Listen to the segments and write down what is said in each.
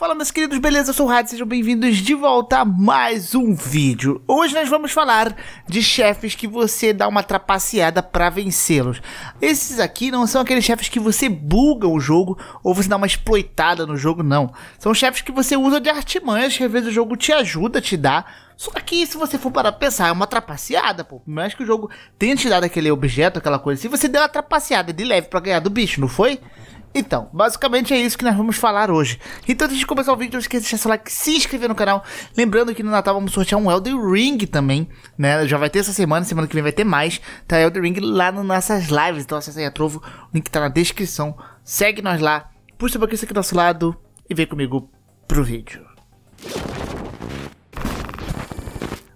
Fala meus queridos, beleza? Eu sou o Rádio, sejam bem-vindos de volta a mais um vídeo. Hoje nós vamos falar de chefes que você dá uma trapaceada para vencê-los. Esses aqui não são aqueles chefes que você buga o jogo ou você dá uma exploitada no jogo, não. São chefes que você usa de artimanhas que às vezes o jogo te ajuda, te dá, só que se você for parar pra pensar, é uma trapaceada, pô. Por mais que o jogo tenha te dado aquele objeto, aquela coisa assim, você deu uma trapaceada de leve para ganhar do bicho, não foi? Então, basicamente é isso que nós vamos falar hoje. Então, antes de começar o vídeo, não esqueça de deixar seu like, se inscrever no canal. Lembrando que no Natal vamos sortear um Elden Ring também, né? Já vai ter essa semana, semana que vem vai ter mais, tá? Elden Ring lá nas nossas lives. Então, acessa aí a Trovo, o link tá na descrição. Segue nós lá, puxa o isso aqui do nosso lado e vem comigo pro vídeo.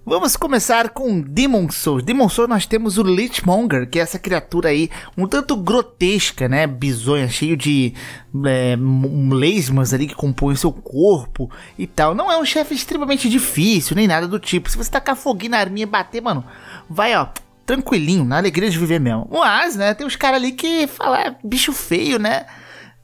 Vamos começar com Demon Souls. Demon Souls nós temos o Lichmonger, que é essa criatura aí um tanto grotesca, né? Bizonha, cheio de é, lesmas ali que compõem seu corpo e tal. Não é um chefe extremamente difícil, nem nada do tipo. Se você tacar foguinho na arminha e bater, mano, vai ó, tranquilinho, na alegria de viver mesmo. Mas, né, tem uns caras ali que falam, ah, bicho feio, né?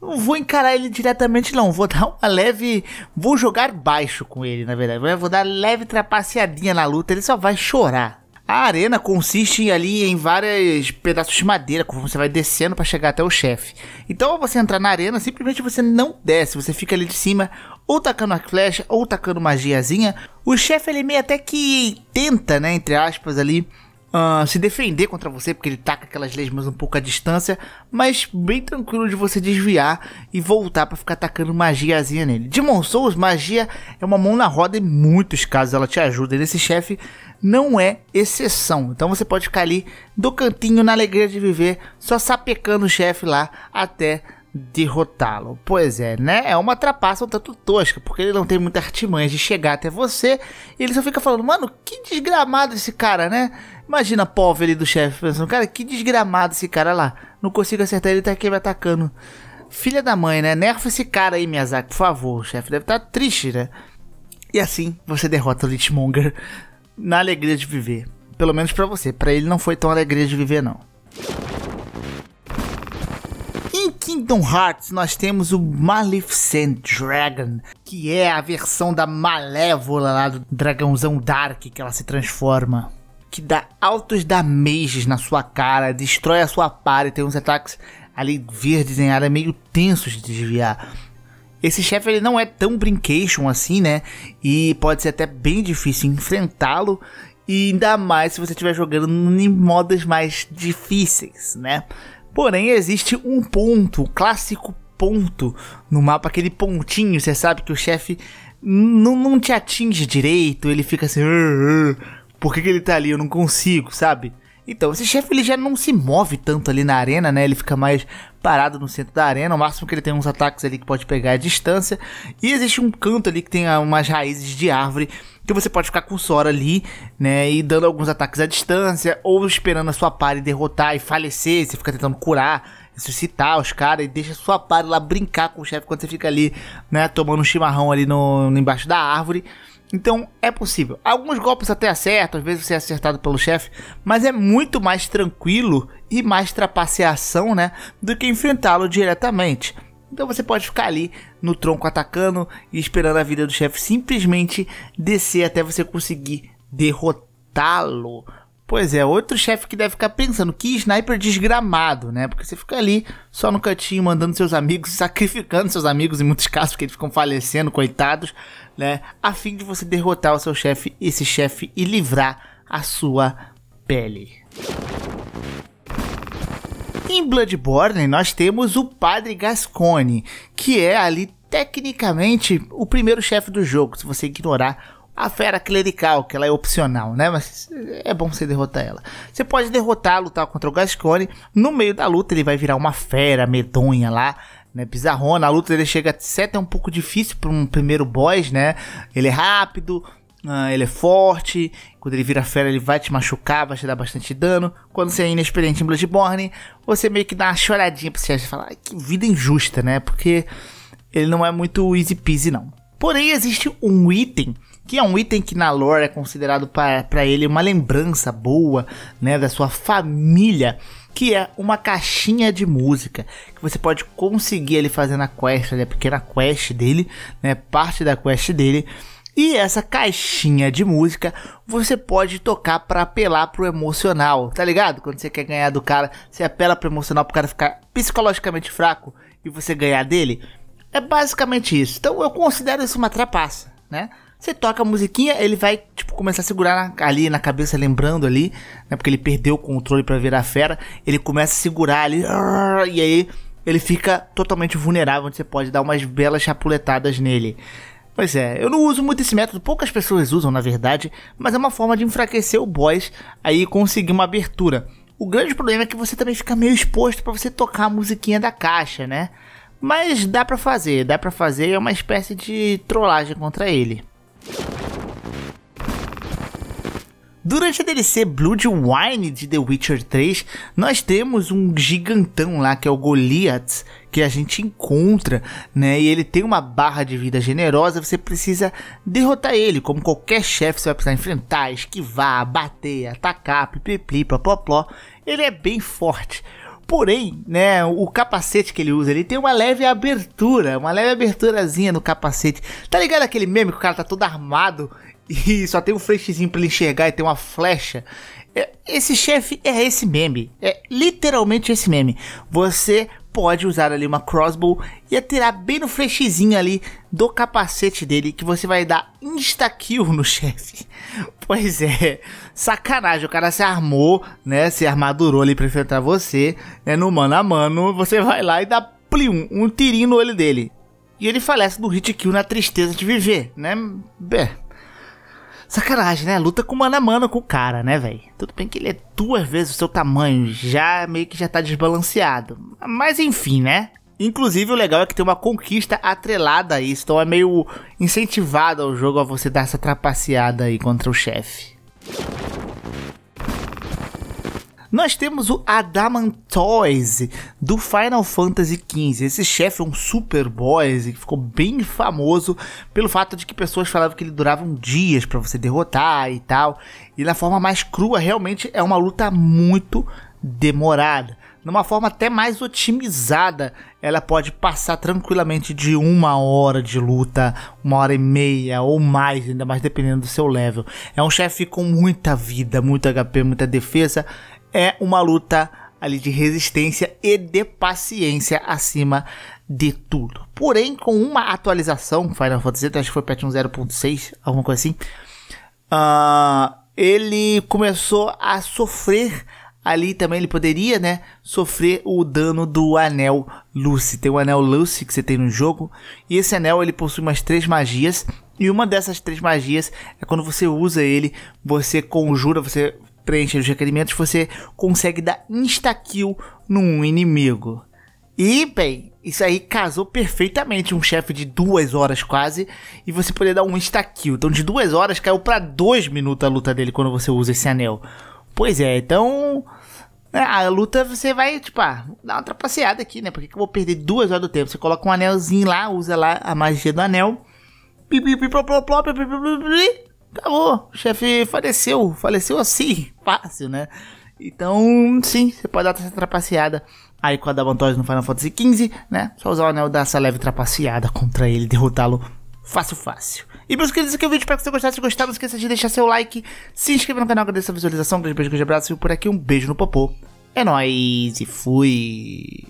Não vou encarar ele diretamente, não. Vou dar uma leve. Vou jogar baixo com ele, na verdade. Vou dar leve trapaceadinha na luta, ele só vai chorar. A arena consiste ali em vários pedaços de madeira, como você vai descendo para chegar até o chefe. Então, ao você entrar na arena, simplesmente você não desce, você fica ali de cima, ou tacando a flecha, ou tacando magiazinha. O chefe ele meio até que tenta, né, entre aspas ali, uh, se defender contra você, porque ele taca tá aquelas lesmas um pouco à distância, mas bem tranquilo de você desviar e voltar para ficar atacando magiazinha nele. Demon Souls, magia é uma mão na roda em muitos casos, ela te ajuda. E nesse chefe não é exceção. Então você pode ficar ali do cantinho na alegria de viver, só sapecando o chefe lá até derrotá-lo. Pois é, né? É uma trapaça um tanto tosca, porque ele não tem muita artimanha de chegar até você e ele só fica falando, mano, que desgramado esse cara, né? Imagina a pobre ali do chefe pensando, cara, que desgramado esse cara lá. Não consigo acertar, ele tá aqui me atacando. Filha da mãe, né? Nerfa esse cara aí, Miyazaki, por favor. O chefe deve estar tá triste, né? E assim você derrota o Lichmonger na alegria de viver. Pelo menos para você. Para ele não foi tão alegria de viver, não. Em Kingdom Hearts nós temos o Maleficent Dragon, que é a versão da Malévola lá do dragãozão Dark que ela se transforma que dá altos damages na sua cara, destrói a sua party, tem uns ataques ali verdes em área meio tensos de desviar. Esse chefe ele não é tão brincation assim, né? E pode ser até bem difícil enfrentá-lo. E ainda mais se você estiver jogando em modas mais difíceis, né? Porém, existe um ponto, um clássico ponto no mapa, aquele pontinho, você sabe que o chefe não, não te atinge direito, ele fica assim. Uh, uh, por que, que ele tá ali, eu não consigo, sabe? Então, esse chefe ele já não se move tanto ali na arena, né? Ele fica mais parado no centro da arena. O máximo que ele tem uns ataques ali que pode pegar a é distância. E existe um canto ali que tem umas raízes de árvore que você pode ficar com o Sora ali, né? E dando alguns ataques à distância, ou esperando a sua pare derrotar e falecer. Você fica tentando curar, ressuscitar os caras e deixa a sua pare lá brincar com o chefe quando você fica ali, né? Tomando um chimarrão ali no, embaixo da árvore. Então é possível. Alguns golpes até acertam, às vezes você é acertado pelo chefe, mas é muito mais tranquilo e mais trapaceação, né? Do que enfrentá-lo diretamente. Então você pode ficar ali no tronco atacando e esperando a vida do chefe simplesmente descer até você conseguir derrotá-lo. Pois é, outro chefe que deve ficar pensando, que sniper desgramado, né? Porque você fica ali só no cantinho mandando seus amigos, sacrificando seus amigos em muitos casos, porque eles ficam falecendo, coitados, né? A fim de você derrotar o seu chefe, esse chefe, e livrar a sua pele. Em Bloodborne, nós temos o Padre Gascone, que é ali tecnicamente o primeiro chefe do jogo, se você ignorar a fera clerical, que ela é opcional, né? Mas é bom você derrotar ela. Você pode derrotar, lutar contra o Gascone. No meio da luta, ele vai virar uma fera medonha lá né, bizarrona. A luta dele chega até é um pouco difícil para um primeiro boss, né? Ele é rápido, uh, ele é forte. Quando ele vira fera, ele vai te machucar, vai te dar bastante dano. Quando você é inexperiente em Bloodborne, você meio que dá uma choradinha pra você falar que vida injusta, né? Porque ele não é muito easy peasy, não. Porém, existe um item que é um item que na lore é considerado para ele uma lembrança boa, né, da sua família, que é uma caixinha de música que você pode conseguir ele fazendo a quest, a pequena quest dele, né, parte da quest dele. E essa caixinha de música você pode tocar para apelar pro emocional, tá ligado? Quando você quer ganhar do cara, você apela pro emocional pro cara ficar psicologicamente fraco e você ganhar dele. É basicamente isso. Então eu considero isso uma trapaça, né? Você toca a musiquinha, ele vai, tipo, começar a segurar ali na cabeça, lembrando ali, né? Porque ele perdeu o controle para virar fera. Ele começa a segurar ali, e aí ele fica totalmente vulnerável, onde você pode dar umas belas chapuletadas nele. Pois é, eu não uso muito esse método, poucas pessoas usam na verdade, mas é uma forma de enfraquecer o boss aí conseguir uma abertura. O grande problema é que você também fica meio exposto para você tocar a musiquinha da caixa, né? Mas dá para fazer, dá para fazer, é uma espécie de trollagem contra ele. Durante a DLC Blood Wine de The Witcher 3, nós temos um gigantão lá que é o Goliath, que a gente encontra, né? E ele tem uma barra de vida generosa, você precisa derrotar ele, como qualquer chefe você vai precisar enfrentar, esquivar, bater, atacar, pipipi, popló. Ele é bem forte. Porém, né, o capacete que ele usa, ele tem uma leve abertura, uma leve aberturazinha no capacete. Tá ligado aquele meme que o cara tá todo armado e só tem um flashezinho para ele enxergar e tem uma flecha? É, esse chefe é esse meme, é literalmente esse meme. Você pode usar ali uma crossbow e atirar bem no flechezinho ali do capacete dele, que você vai dar insta-kill no chefe. Pois é, sacanagem, o cara se armou, né, se armadurou ali pra enfrentar você, né, no mano a mano, você vai lá e dá um tirinho no olho dele. E ele falece do hit kill na tristeza de viver, né, bem... Sacanagem, né? Luta com mano a mano com o cara, né, velho? Tudo bem que ele é duas vezes o seu tamanho, já meio que já tá desbalanceado. Mas enfim, né? Inclusive, o legal é que tem uma conquista atrelada a isso, então é meio incentivado ao jogo a você dar essa trapaceada aí contra o chefe. Nós temos o Adamantoise do Final Fantasy XV. Esse chefe é um super boss que ficou bem famoso pelo fato de que pessoas falavam que ele durava dias para você derrotar e tal. E na forma mais crua, realmente é uma luta muito demorada. Numa forma até mais otimizada, ela pode passar tranquilamente de uma hora de luta, uma hora e meia ou mais, ainda mais dependendo do seu level. É um chefe com muita vida, muito HP, muita defesa é uma luta ali de resistência e de paciência acima de tudo. Porém, com uma atualização, Final Fantasy, acho que foi patch 1.0.6, alguma coisa assim, uh, ele começou a sofrer ali também, ele poderia, né, sofrer o dano do anel Lucy. Tem o anel Lucy que você tem no jogo, e esse anel ele possui umas três magias, e uma dessas três magias é quando você usa ele, você conjura, você preencher os requerimentos, você consegue dar insta-kill num inimigo. E, bem, isso aí casou perfeitamente um chefe de duas horas quase e você poder dar um insta-kill. Então, de duas horas caiu para dois minutos a luta dele quando você usa esse anel. Pois é, então. Né, a luta você vai, tipo, ah, dar uma trapaceada aqui, né? Porque que eu vou perder duas horas do tempo? Você coloca um anelzinho lá, usa lá a magia do anel. Pi, pi, pi, acabou. O chefe faleceu, faleceu assim, fácil, né? Então, sim, você pode dar essa trapaceada aí com a da Vantois no Final Fantasy XV, né? Só usar o anel dessa leve trapaceada contra ele, derrotá-lo fácil, fácil. E meus queridos, aqui é o vídeo, espero que você gostasse, Se gostar, não esqueça de deixar seu like, se inscrever no canal, agradeço a visualização, um grande beijo, um grande abraço, e por aqui um beijo no popô. É nóis e fui!